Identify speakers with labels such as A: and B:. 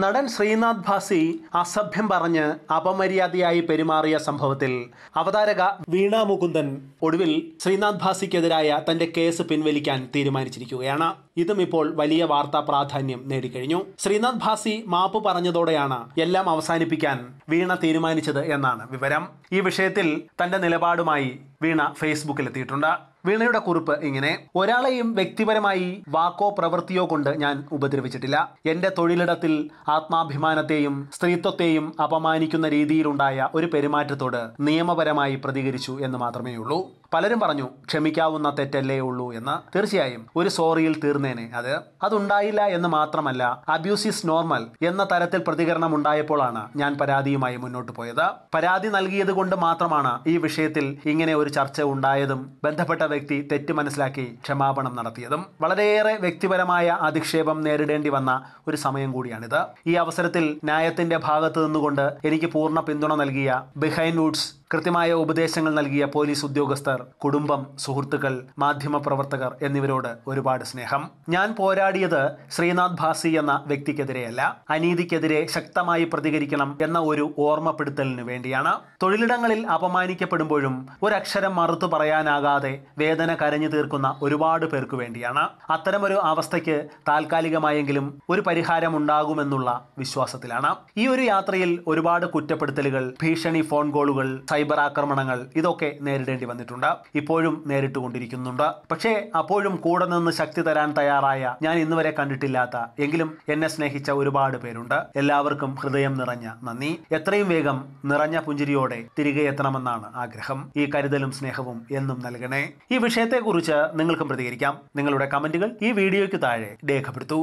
A: നടൻ ശ്രീനാഥ് ഭാസി അസഭ്യം പറഞ്ഞ് അപമര്യാദയായി പെരുമാറിയ സംഭവത്തിൽ അവതാരക വീണ മുകുന്ദൻ ഒടുവിൽ ശ്രീനാഥ് ഭാസിക്കെതിരായ തന്റെ കേസ് പിൻവലിക്കാൻ തീരുമാനിച്ചിരിക്കുകയാണ് ഇതും ഇപ്പോൾ വലിയ വാർത്താ പ്രാധാന്യം നേടിക്കഴിഞ്ഞു ശ്രീനാഥ് ഭാസി മാപ്പ് പറഞ്ഞതോടെയാണ് എല്ലാം അവസാനിപ്പിക്കാൻ വീണ തീരുമാനിച്ചത് എന്നാണ് വിവരം ഈ വിഷയത്തിൽ തന്റെ നിലപാടുമായി വീണ ഫേസ്ബുക്കിലെത്തിയിട്ടുണ്ട് വീണയുടെ കുറിപ്പ് ഇങ്ങനെ ഒരാളെയും വ്യക്തിപരമായി വാക്കോ പ്രവൃത്തിയോ കൊണ്ട് ഞാൻ ഉപദ്രവിച്ചിട്ടില്ല എന്റെ തൊഴിലിടത്തിൽ ആത്മാഭിമാനത്തെയും സ്ത്രീത്വത്തെയും അപമാനിക്കുന്ന രീതിയിലുണ്ടായ ഒരു പെരുമാറ്റത്തോട് നിയമപരമായി പ്രതികരിച്ചു എന്ന് മാത്രമേ ഉള്ളൂ പലരും പറഞ്ഞു ക്ഷമിക്കാവുന്ന തെറ്റല്ലേ ഉള്ളൂ എന്ന് തീർച്ചയായും ഒരു സോറിയിൽ തീർന്നേനെ അത് അതുണ്ടായില്ല എന്ന് മാത്രമല്ല അബ്യൂസിസ് നോർമൽ എന്ന തരത്തിൽ പ്രതികരണം ഉണ്ടായപ്പോഴാണ് ഞാൻ പരാതിയുമായി മുന്നോട്ട് പോയത് പരാതി നൽകിയത് കൊണ്ട് മാത്രമാണ് ഈ വിഷയത്തിൽ ഇങ്ങനെ ഒരു ചർച്ച ഉണ്ടായതും ബന്ധപ്പെട്ട വ്യക്തി തെറ്റ് മനസ്സിലാക്കി ക്ഷമാപണം നടത്തിയതും വളരെയേറെ വ്യക്തിപരമായ അധിക്ഷേപം നേരിടേണ്ടി വന്ന ഒരു സമയം കൂടിയാണിത് ഈ അവസരത്തിൽ ന്യായത്തിന്റെ ഭാഗത്ത് നിന്നുകൊണ്ട് എനിക്ക് പൂർണ്ണ പിന്തുണ നൽകിയ ബിഹൈൻ വുഡ്സ് കൃത്യമായ ഉപദേശങ്ങൾ നൽകിയ പോലീസ് ഉദ്യോഗസ്ഥർ കുടുംബം സുഹൃത്തുക്കൾ മാധ്യമപ്രവർത്തകർ എന്നിവരോട് ഒരുപാട് സ്നേഹം ഞാൻ പോരാടിയത് ശ്രീനാഥ് ഭാസി എന്ന വ്യക്തിക്കെതിരെയല്ല അനീതിക്കെതിരെ ശക്തമായി പ്രതികരിക്കണം എന്ന ഒരു ഓർമ്മപ്പെടുത്തലിന് വേണ്ടിയാണ് തൊഴിലിടങ്ങളിൽ അപമാനിക്കപ്പെടുമ്പോഴും ഒരക്ഷരം മറുത്തു പറയാനാകാതെ വേദന കരഞ്ഞു തീർക്കുന്ന ഒരുപാട് പേർക്ക് വേണ്ടിയാണ് അത്തരമൊരു അവസ്ഥയ്ക്ക് താൽക്കാലികമായെങ്കിലും ഒരു പരിഹാരം ഉണ്ടാകുമെന്നുള്ള വിശ്വാസത്തിലാണ് ഈ ഒരു യാത്രയിൽ ഒരുപാട് കുറ്റപ്പെടുത്തലുകൾ ഭീഷണി ഫോൺ കോളുകൾ സൈബർ സൈബർ ആക്രമണങ്ങൾ ഇതൊക്കെ നേരിടേണ്ടി വന്നിട്ടുണ്ട് ഇപ്പോഴും നേരിട്ടുകൊണ്ടിരിക്കുന്നുണ്ട് പക്ഷേ അപ്പോഴും കൂടെ നിന്ന് ശക്തി തരാൻ തയ്യാറായ ഞാൻ ഇന്നുവരെ കണ്ടിട്ടില്ലാത്ത എങ്കിലും എന്നെ സ്നേഹിച്ച ഒരുപാട് പേരുണ്ട് എല്ലാവർക്കും ഹൃദയം നിറഞ്ഞ നന്ദി എത്രയും വേഗം നിറഞ്ഞ പുഞ്ചിരിയോടെ തിരികെ എത്തണമെന്നാണ് ആഗ്രഹം ഈ കരുതലും സ്നേഹവും എന്നും നൽകണേ ഈ വിഷയത്തെക്കുറിച്ച് നിങ്ങൾക്കും പ്രതികരിക്കാം നിങ്ങളുടെ കമന്റുകൾ ഈ വീഡിയോയ്ക്ക് താഴെ രേഖപ്പെടുത്തൂ